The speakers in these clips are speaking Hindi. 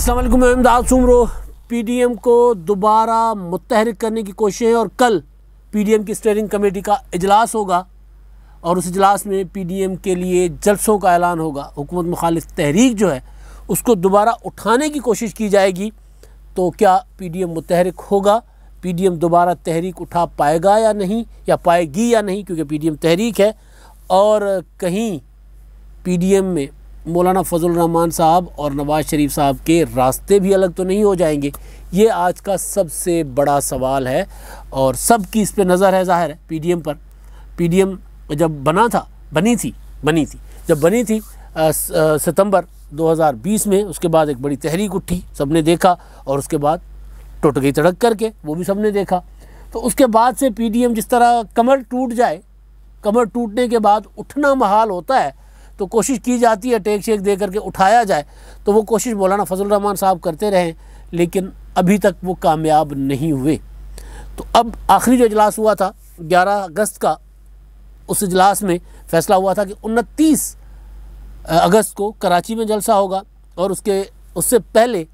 असल अहमदाज सुमरो एम को दोबारा मुतहरक करने की कोशिश है और कल पी डी एम की स्टेयरिंग कमेटी का अजलास होगा और उस इजलास में पी डी एम के लिए जलसों का ऐलान होगा हुकूमत मुखालिफ तहरीक जो है उसको दोबारा उठाने की कोशिश की जाएगी तो क्या पी डी एम मुतहरक होगा पी डी एम दोबारा तहरीक उठा पाएगा या नहीं या पाएगी या नहीं क्योंकि पी डी एम तहरीक है और कहीं पी डी एम में मौलाना फजल रहमान साहब और नवाज़ शरीफ साहब के रास्ते भी अलग तो नहीं हो जाएंगे ये आज का सबसे बड़ा सवाल है और सब की इस पर नज़र है ज़ाहिर है पी पर पी जब बना था बनी थी बनी थी जब बनी थी सितंबर 2020 में उसके बाद एक बड़ी तहरीक उठी सब ने देखा और उसके बाद टूट गई तड़क करके वो भी सबने देखा तो उसके बाद से पीडीएम जिस तरह कमर टूट जाए कमर टूटने के बाद उठना महाल होता है तो कोशिश की जाती है टेक शेक दे करके उठाया जाए तो वो कोशिश मौलाना फजल रहमान साहब करते रहे लेकिन अभी तक वो कामयाब नहीं हुए तो अब आखिरी जो इजलास हुआ था 11 अगस्त का उस इजलास में फैसला हुआ था कि उनतीस अगस्त को कराची में जलसा होगा और उसके उससे पहले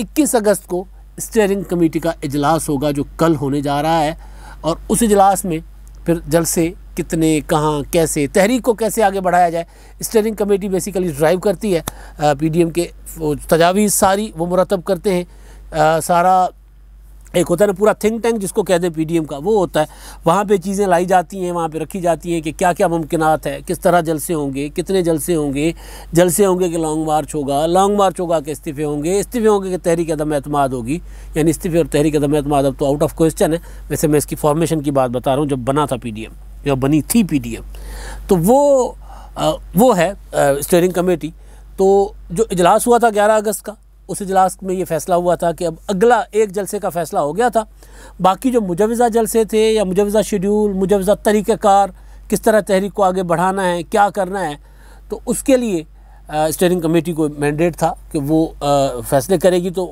21 अगस्त को स्टेयरिंग कमेटी का इजलास होगा जो कल होने जा रहा है और उस इजलास में फिर जलसे कितने कहाँ कैसे तहरीक को कैसे आगे बढ़ाया जाए स्टेयरिंग कमेटी बेसिकली ड्राइव करती है पीडीएम के तजावीज़ सारी वो मुरतब करते हैं सारा एक होता है ना पूरा थिंक टैंक जिसको कह दें पीडीएम का वो होता है वहाँ पे चीज़ें लाई जाती हैं वहाँ पे रखी जाती हैं कि क्या क्या मुमकिनात है किस तरह जलसे होंगे कितने जलसे होंगे जलसे होंगे कि लॉन्ग मार्च होगा लॉन्ग मार्च होगा कि इस्तीफ़े होंगे इस्तीफ़े होंगे कि तहरीक अदम अतमाद होगी यानी इस्तीफ़े और तहरीक अदम अतमाद अब तो आउट ऑफ क्वेश्चन है वैसे मैं इसकी फॉर्मेशन की बात बता रहा हूँ जब बना था पी या बनी थी पीडीएफ तो वो आ, वो है स्टेयरिंग कमेटी तो जो इजलास हुआ था 11 अगस्त का उस इजलास में ये फैसला हुआ था कि अब अगला एक जलसे का फैसला हो गया था बाकी जो मुजवज़ा जलसे थे या मुजवज़ा शेड्यूल मुजवज़ा तरीक़ाकार किस तरह तहरीक को आगे बढ़ाना है क्या करना है तो उसके लिए स्टेयरिंग कमेटी को मैंडेट था कि वो आ, फैसले करेगी तो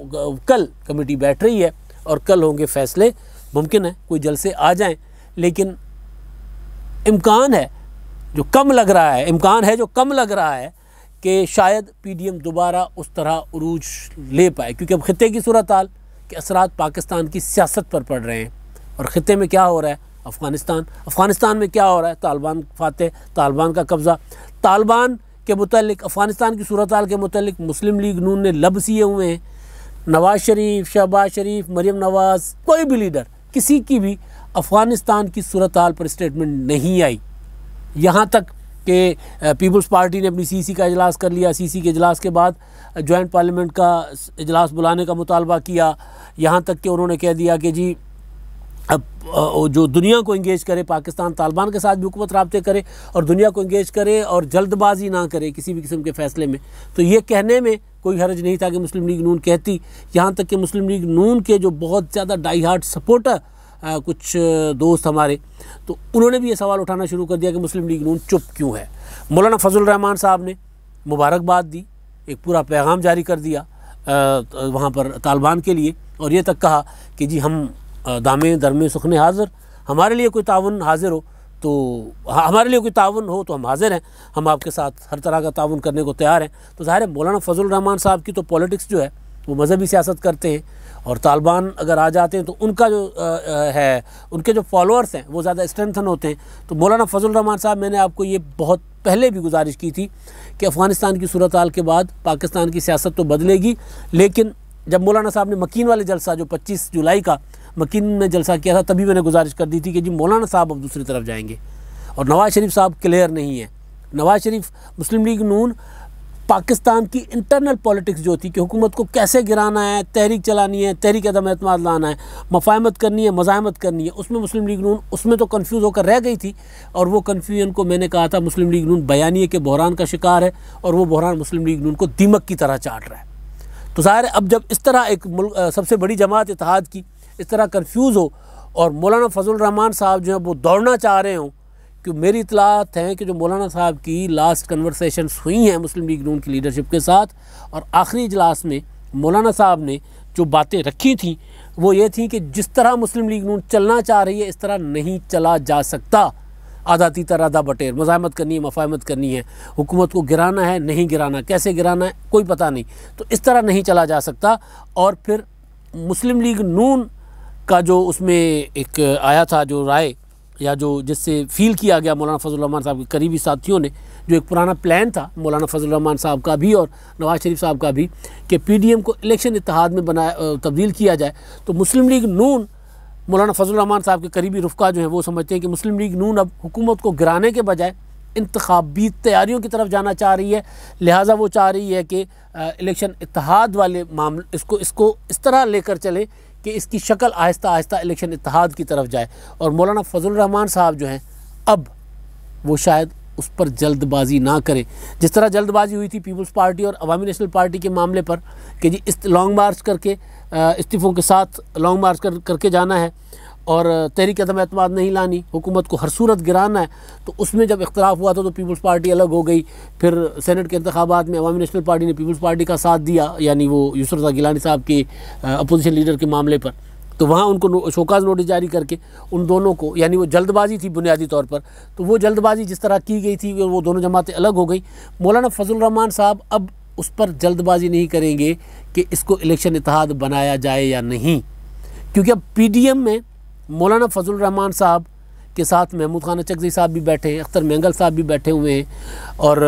कल कमेटी बैठ रही है और कल होंगे फैसले मुमकिन है कोई जलसे आ जाएँ लेकिन इम्कान है जो कम लग रहा है इम्कान है जो कम लग रहा है कि शायद पी डी एम दोबारा उस तरह अरूज ले पाए क्योंकि अब ख़त्े की सूरत हाल के असरात पाकिस्तान की सियासत पर पड़ रहे हैं और ख़ते में क्या हो रहा है अफ़गानिस्तान अफ़गानिस्तान में क्या हो रहा है तालिबान फातह तालिबान का कब्ज़ा तालिबान के मतलब अफ़गानिस्तान की सूरत हाल के मतलब मुस्लिम लीग नून ने लब सिए हुए हैं नवाज़ शरीफ शहबाज शरीफ मरीम नवाज़ कोई भी लीडर किसी की भी अफ़गानिस्तान की सूरत हाल पर स्टेटमेंट नहीं आई यहाँ तक कि पीपल्स पार्टी ने अपनी सीसी का इजलास कर लिया सीसी के इजलास के बाद जॉइंट पार्लियामेंट का इजलास बुलाने का मुतालबा किया यहाँ तक कि उन्होंने कह दिया कि जी अब जो दुनिया को इंगेज करे पाकिस्तान तालिबान के साथ भी हुकूमत रबते करे और दुनिया को इंगेज करे और जल्दबाजी ना करे किसी भी किस्म के फैसले में तो ये कहने में कोई हर्ज नहीं था कि मुस्लिम लीग नून कहती यहाँ तक कि मुस्लिम लीग नून के जो बहुत ज़्यादा डाई हार्ट सपोर्टर आ, कुछ दोस्त हमारे तो उन्होंने भी ये सवाल उठाना शुरू कर दिया कि मुस्लिम लीग नून चुप क्यों है मौलाना फजल रहमान साहब ने मुबारकबाद दी एक पूरा पैगाम जारी कर दिया वहाँ पर तालिबान के लिए और ये तक कहा कि जी हम दामे दरमे सुखने हाजिर हमारे लिए कोई ताउन हाजिर हो तो हमारे लिए कोई ताउन हो तो हम हाजिर हैं हम आपके साथ हर तरह का ताउन करने को तैयार हैं तो ज़ाहिर है मौलाना फजल रहमान साहब की तो पॉलिटिक्स जो है वो मजहबी सियासत करते हैं और तालिबान अगर आ जाते हैं तो उनका जो आ, है उनके जो फॉलोअर्स हैं वो ज़्यादा स्ट्रेंथन होते हैं तो मौलाना फजल रहमान साहब मैंने आपको ये बहुत पहले भी गुजारिश की थी कि अफ़गानिस्तान की सूरत हाल के बाद पाकिस्तान की सियासत तो बदलेगी लेकिन जब मौलाना साहब ने मकीन वाले जलसा जो 25 जुलाई का मकीन में जलसा किया था तभी मैंने गुजारिश कर दी थी कि जी मौलाना साहब अब दूसरी तरफ जाएंगे और नवाज़ शरीफ साहब क्लियर नहीं है नवाज़ शरीफ मुस्लिम लीग नून पाकिस्तान की इंटरनल पॉलिटिक्स जो थी कि हुकूमत को कैसे गिराना है तहरीक चलानी है तहरीक अदम अतमाद लाना है मफाहमत करनी है मज़ाहमत करनी है उसमें मुस्लिम लीग नून उसमें तो कन्फ्यूज़ होकर रह गई थी और वो कन्फ्यूजन को मैंने कहा था मुस्लिम लीग नून बयानी के बहरान का शिकार है और वो बहरान मुस्लिम लीग नून को दीमक की तरह चाट रहा है तो ज़ाहिर अब जब इस तरह एक सबसे बड़ी जमात इतिहाद की इस तरह कन्फ्यूज़ हो और मौलाना फजल रहमान साहब जो है वो दौड़ना चाह रहे हों कि मेरी इतलात हैं कि जो मौलाना साहब की लास्ट कन्वर्सेशन हुई हैं मुस्लिम लीग नून की लीडरशिप के साथ और आखिरी इजलास में मौलाना साहब ने जो बातें रखी थी वो ये थी कि जिस तरह मुस्लिम लीग नून चलना चाह रही है इस तरह नहीं चला जा सकता आधा तीतर आधा बटेर मजामत करनी है मफाहमत करनी है हुकूमत को गिराना है नहीं गिराना कैसे गिराना है कोई पता नहीं तो इस तरह नहीं चला जा सकता और फिर मुस्लिम लीग नून का जो उसमें एक आया था जो राय या जो जिससे फील किया गया मौलाना फजल रहमान साहब के करीबी साथियों ने जो एक पुराना प्लान था मौलाना फजल रहमान साहब का भी और नवाज शरीफ साहब का भी कि पीडीएम को इलेक्शन इतिहाद में बनाया तब्दील किया जाए तो मुस्लिम लीग नून मौलाना फजल रहमान साहब के करीबी रुफका जो है वो समझते हैं कि मुस्लिम लीग नून अब हुकूमत को गिराने के बजाय इंतबी तैयारियों की तरफ जाना चाह रही है लिहाजा वो चाह रही है कि इलेक्शन इतिहाद वाले मामले इसको इसको इस तरह लेकर चले कि इसकी शक्ल आहिस्ता आहिस्ता इलेक्शन इतिहाद की तरफ जाए और मौलाना फजल रहमान साहब जो हैं अब वो शायद उस पर जल्दबाजी ना करें जिस तरह जल्दबाजी हुई थी पीपल्स पार्टी और अवामी नेशनल पार्टी के मामले पर कि जी इस लॉन्ग मार्च करके इस्तीफ़ों के साथ लॉन्ग मार्च कर करके जाना है और तहरीक अदम अतमाद नहीं लानी हुकूमत को हर सूरत गिराना है तो उसमें जब इख्तलाफ हुआ था तो पीपल्स पार्टी अलग हो गई फिर सेनेट के इंतबात में अवामी नेशनल पार्टी ने पीपल्स पार्टी का साथ दिया यानी वो यूसर गिलानी साहब के अपोजिशन लीडर के मामले पर तो वहाँ उनको शोकाज नोटिस जारी करके उन दोनों को यानी वो जल्दबाजी थी बुनियादी तौर पर तो वो जल्दबाजी जिस तरह की गई थी वो दोनों जमातें अलग हो गई मौलाना फजल रहमान साहब अब उस पर जल्दबाजी नहीं करेंगे कि इसको इलेक्शन इतिहाद बनाया जाए या नहीं क्योंकि अब पीडीएम में मौलाना फजल रहमान साहब के साथ महमूद खान चकजी साहब भी बैठे हैं अख्तर मैंगल साहब भी बैठे हुए हैं और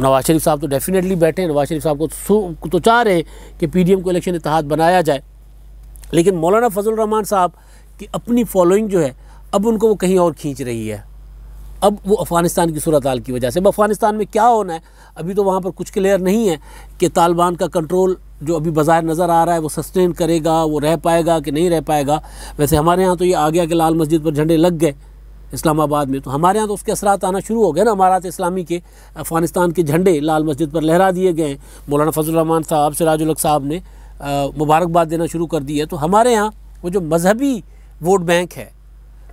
नवाज शरीफ साहब तो डेफिनेटली बैठे हैं नवाज शरीफ साहब को तो चाह रहे हैं कि पी को इलेक्शन इतिहाद बनाया जाए लेकिन मौलाना फजल रहमान साहब की अपनी फॉलोइंग जो है अब उनको वो कहीं और खींच रही है अब वो अफ़गानिस्तान की सूरत हाल की वजह से अब अफ़गानिस्तान में क्या होना है अभी तो वहाँ पर कुछ क्लियर नहीं है कि तालिबान का कंट्रोल जो अभी बाज़ार नज़र आ रहा है वो सस्टेन करेगा वो रह पाएगा कि नहीं रह पाएगा वैसे हमारे यहाँ तो ये आ गया कि लाल मस्जिद पर झंडे लग गए इस्लामाबाद में तो हमारे यहाँ तो उसके असरात आना शुरू हो गए ना अमारात इस्लामी के अफ़गानिस्तान के झंडे लाल मस्जिद पर लहरा दिए गए मौलाना फजलरहमान साहब सिराजुल साहब ने मुबारकबाद देना शुरू कर दी है तो हमारे यहाँ वो जो मजहबी वोट बैंक है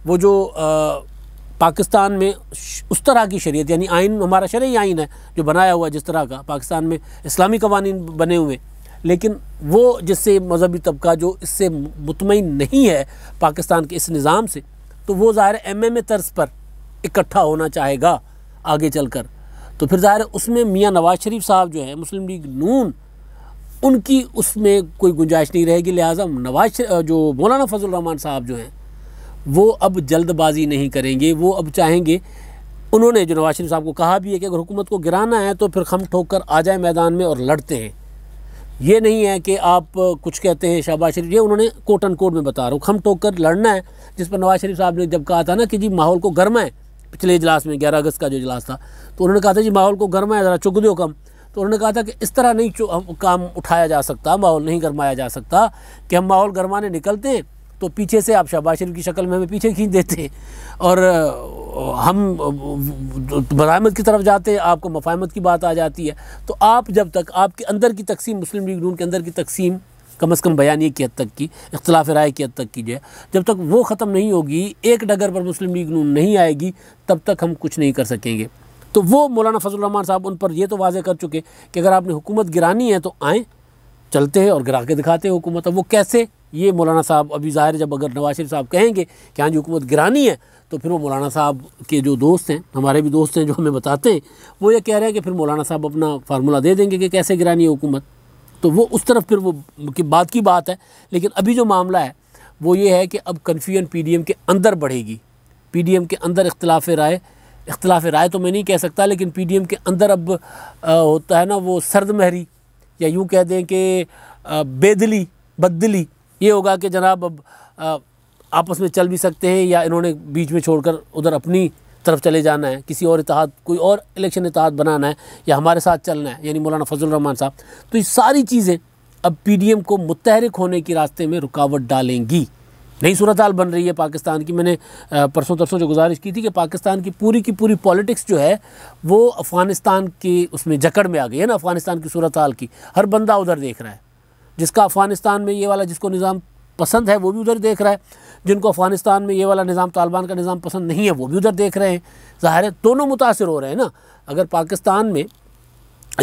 वो जो आ, पाकिस्तान में उस तरह की शरीयत यानी आइन हमारा शर्य आइन है जो बनाया हुआ जिस तरह का पाकिस्तान में इस्लामी कवानीन बने हुए लेकिन वो जिससे मजहबी तबका जो इससे मुतमिन नहीं है पाकिस्तान के इस निज़ाम से तो वो ज़ाहिर एम एम ए तर्ज पर इकट्ठा होना चाहेगा आगे चल कर तो फिर ज़ाहिर उसमें मियाँ नवाज शरीफ साहब जो है मुस्लिम लीग नून उनकी उसमें कोई गुंजाइश नहीं रहेगी लिहाजा नवाज जो मौलाना फजल रहमान साहब जो हैं वो अब जल्दबाजी नहीं करेंगे वो अब चाहेंगे उन्होंने जो नवाज शरीफ साहब को कहा भी है कि अगर हुकूमत को गिराना है तो फिर खम ठोक कर आ जाए मैदान में और लड़ते हैं ये नहीं है कि आप कुछ कहते हैं शहबाज शरीफ ये उन्होंने कोट एंड कोट में बता रहा हूँ खम टोक कर लड़ना है जिस पर नवाज शरीफ साहब ने जब कहा था ना कि जी माहौल को गर्मा है पिछले इजलास में ग्यारह अगस्त का जो इजलास था तो उन्होंने कहा था जी माहौल को गर्मा है ज़रा चुग दो कम तो उन्होंने कहा था कि इस तरह नहीं काम उठाया जा सकता माहौल नहीं गरमाया जा सकता कि हम माहौल गरमाने निकलते हैं तो पीछे से आप शहबाज शरीफ की शक्ल में हमें पीछे खींच देते हैं और हम मजामत की तरफ जाते हैं आपको मफाहमत की बात आ जाती है तो आप जब तक आपके अंदर की तकसीम मुस्लिम लीग नून के अंदर की तकसीम कम अज़ कम बयानी की हद तक की इख्तलाफ राय की हद तक की जाए जब तक वो ख़त्म नहीं होगी एक डगर पर मुस्लिम लीग नून नहीं आएगी तब तक हम कुछ नहीं कर सकेंगे तो वो मौलाना फजलरहमान साहब उन पर यह तो वाजे कर चुके कि अगर आपने हुकूमत गिरानी है तो आएँ चलते हैं और गिरा के दिखाते हैं हुकूमत अब वो कैसे ये मौलाना साहब अभी ज़ाहिर जब अगर नवाज शरीफ साहब कहेंगे कि हाँ जी हुकूमत गिरानी है तो फिर वो मौलाना साहब के जो दोस्त हैं हमारे भी दोस्त हैं जो हमें बताते हैं वो ये कह रहे हैं कि फिर मौलाना साहब अपना फार्मूला दे देंगे कि कैसे गिरानी है हुकूमत तो वो उस तरफ फिर वो की बात की बात है लेकिन अभी जो मामला है वो ये है कि अब कन्फ्यूजन पी के अंदर बढ़ेगी पी के अंदर इख्तलाफ राय इख्तलाफ राय तो मैं नहीं कह सकता लेकिन पी के अंदर अब होता है ना वो सर्द महरी या यूँ कह दें कि बेदली बदली ये होगा कि जनाब अब आपस में चल भी सकते हैं या इन्होंने बीच में छोड़कर उधर अपनी तरफ चले जाना है किसी और इतिहाद कोई और इलेक्शन इतिहाद बनाना है या हमारे साथ चलना है यानी मौलाना फजल रहमान साहब तो ये सारी चीज़ें अब पीडीएम को मुतहरक होने के रास्ते में रुकावट डालेंगी नई सूरत हाल बन रही है पाकिस्तान की मैंने परसों तरसों जो गुजारिश की थी कि पाकिस्तान की पूरी की पूरी पॉलिटिक्स जो है वो अफ़गानिस्तान के उसमें जकड़ में आ गई है ना अफ़गानिस्तान की सूरत हाल की हर बंदा उधर देख रहा है जिसका अफ़गानिस्तान में ये वाला जिसको निज़ाम पसंद है वो भी उधर देख रहा है जिनको अफ़गानिस्तान में ये वाला निज़ाम तालिबान का निज़ाम पसंद नहीं है वो भी उधर देख रहे हैं ज़ाहिर है दोनों मुतासर हो रहे हैं ना अगर पाकिस्तान में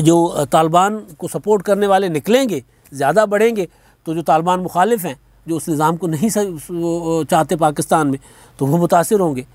जो तालिबान को सपोर्ट करने वाले निकलेंगे ज़्यादा बढ़ेंगे तो जो तालिबान मुखालिफ हैं जो उस निज़ाम को नहीं चाहते पाकिस्तान में तो वो मुतासर होंगे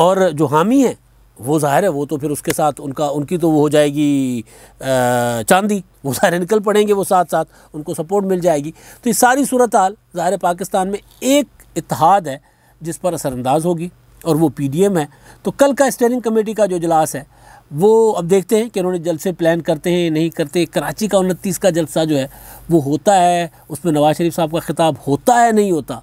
और जो हामी हैं वो ज़ाहिर है वो तो फिर उसके साथ उनका उनकी तो वो हो जाएगी चांदी वो ज़ाहिर निकल पड़ेंगे वो साथ साथ उनको सपोर्ट मिल जाएगी तो ये सारी सूरत हाल ज़ाहिर पाकिस्तान में एक इतिहाद है जिस पर असरानंदाज होगी और वो पी डी एम है तो कल का स्टेयरिंग कमेटी का जो इजलास है वो अब देखते हैं कि उन्होंने जलसे प्लान करते हैं नहीं करते कराची का उनतीस का जलसा जो है वो होता है उसमें नवाज़ शरीफ साहब का खिताब होता है नहीं होता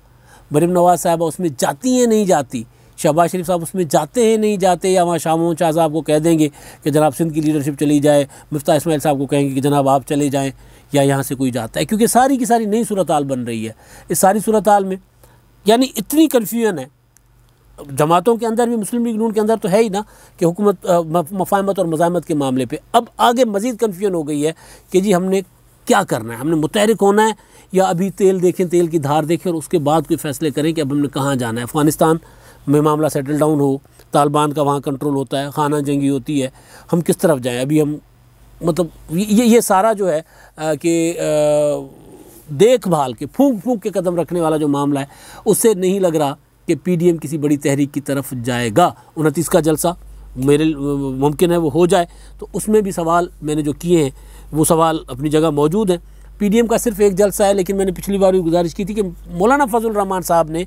मरीम नवाज़ साहब उसमें जाती हैं नहीं जाती शहबाज शरीफ साहब उसमें जाते हैं नहीं जाते या वहाँ शामों शाह साहब को कह देंगे कि जनाब सिंध की लीडरशिप चली जाए मुफ्ता इसमाइल साहब को कहेंगे कि जनाब आप चले जाएँ या यहाँ से कोई जाता है क्योंकि सारी की सारी नई सूरत बन रही है इस सारी सूरत में यानी इतनी कन्फ्यूजन है जमातों के अंदर भी मुस्लिम लीग नून के अंदर तो है ही ना कि हुकूमत मफाहमत और मजामत के मामले पे अब आगे मज़ीद कन्फ्यूजन हो गई है कि जी हमने क्या करना है हमने मुतहरक होना है या अभी तेल देखें तेल की धार देखें और उसके बाद कोई फैसले करें कि अब हमने कहाँ जाना है अफ़गानिस्तान में मामला सेटल डाउन हो तालिबान का वहाँ कंट्रोल होता है खाना जंगी होती है हम किस तरफ जाएँ अभी हम मतलब ये ये सारा जो है कि देखभाल के फूंक फूंक के कदम रखने वाला जो मामला है उससे नहीं लग रहा कि पीडीएम किसी बड़ी तहरीक की तरफ जाएगा उनतीस का जलसा मेरे मुमकिन है वो हो जाए तो उसमें भी सवाल मैंने जो किए हैं वो सवाल अपनी जगह मौजूद हैं पीडीएम का सिर्फ एक जलसा है लेकिन मैंने पिछली बार भी गुजारिश की थी कि मौलाना फजल रहमान साहब ने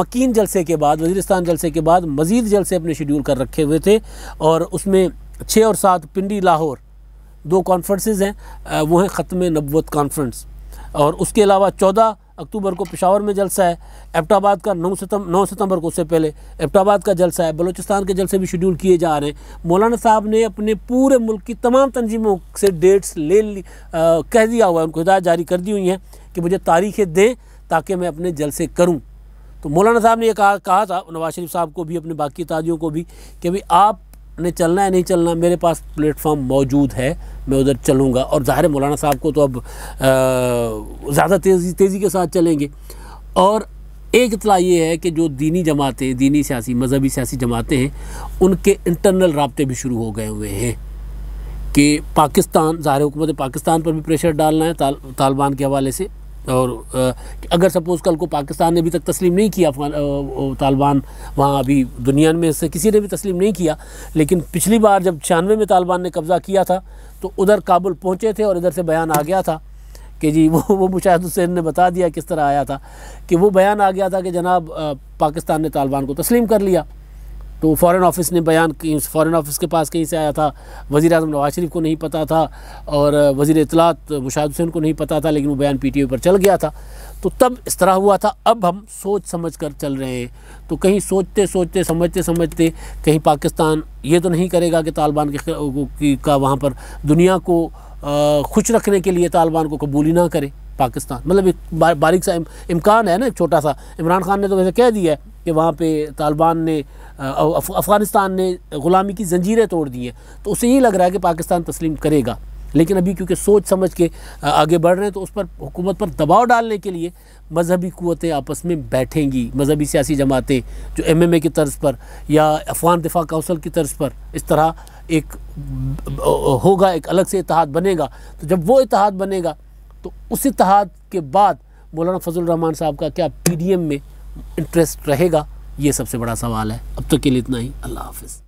मकीन जलसे के बाद वजीरस्तान जलसे के बाद मज़ीद जलसे अपने शेड्यूल कर रखे हुए थे और उसमें छः और सात पिंडी लाहौर दो कॉन्फ्रेंसेज हैं वो हैं ख़त्म नबूत कॉन्फ्रेंस और उसके अलावा चौदह अक्टूबर को पिशावर में जलसा है एबटाबाद का नौ सितम नौ सितंबर को उससे पहले एबटाबाद का जलसा है बलोचिस्तान के जलसे भी शेड्यूल किए जा रहे हैं मौलाना साहब ने अपने पूरे मुल्क की तमाम तंजीमों से डेट्स ले आ, कह दिया हुआ है उनको हिदायत जारी कर दी हुई हैं कि मुझे तारीखें दें ताकि मैं अपने जलसे करूँ तो मौलाना साहब ने यह कहा, कहा था नवाज शरीफ साहब को भी अपने बाकी ताजियों को भी कि भाई आप ने चलना है नहीं चलना मेरे पास प्लेटफॉर्म मौजूद है मैं उधर चलूँगा और ज़ाहिर मौलाना साहब को तो अब ज़्यादा तेज़ी तेज़ी के साथ चलेंगे और एक इतला ये है कि जो दीनी जमातें दीनी सियासी मजहबी सियासी जमातें हैं उनके इंटरनल रबते भी शुरू हो गए हुए हैं कि पाकिस्तान ज़ाहिर हुकूमत पाकिस्तान पर भी प्रेशर डालना है ताल, तालिबान के हवाले से और अगर सपोज़ कल को पाकिस्तान ने अभी तक तस्लीम नहीं किया अफगान तालिबान वहाँ अभी दुनिया में से किसी ने भी तस्लीम नहीं किया लेकिन पिछली बार जब छियानवे में तालिबान ने कब्ज़ा किया था तो उधर काबुल पहुँचे थे और इधर से बयान आ गया था कि जी वो वो मुशाहिद हुसैन ने बता दिया किस तरह आया था कि वो बयान आ गया था कि जनाब पाकिस्तान ने तालिबान को तस्लीम कर लिया तो फॉरेन ऑफिस ने बयान फॉरेन ऑफिस के पास कहीं से आया था वज़ी अजम नवाज शरीफ को नहीं पता था और वज़ी इतलात मुशाद हुसैन को नहीं पता था लेकिन वो बयान पी टी पर चल गया था तो तब इस तरह हुआ था अब हम सोच समझ कर चल रहे हैं तो कहीं सोचते सोचते समझते समझते कहीं पाकिस्तान ये तो नहीं करेगा कि तालिबान के का वहाँ पर दुनिया को खुश रखने के लिए तालिबान को कबूली ना करे पाकिस्तान मतलब एक बारीक सा इम, इम्कान है ना एक छोटा सा इमरान खान ने तो वैसे कह दिया है कि वहाँ पे तालिबान ने अफ़गानिस्तान ने ग़ुलामी की जंजीरें तोड़ दी हैं तो उसे ये लग रहा है कि पाकिस्तान तस्लीम करेगा लेकिन अभी क्योंकि सोच समझ के आगे बढ़ रहे हैं तो उस पर हुकूमत पर दबाव डालने के लिए मजहबी क़वतें आपस में बैठेंगी मजहबी सियासी जमातें जो एम एम ए की तर्ज पर या अफगान दिफा कौंसल की तर्ज पर इस तरह एक होगा एक अलग से इतिहाद बनेगा तो जब वो इतिहाद बनेगा तो उस इतिहाद के बाद मौलाना फजल रहमान साहब का क्या पी डी एम में इंटरेस्ट रहेगा ये सबसे बड़ा सवाल है अब तक के लिए इतना ही अल्लाह हाफिज़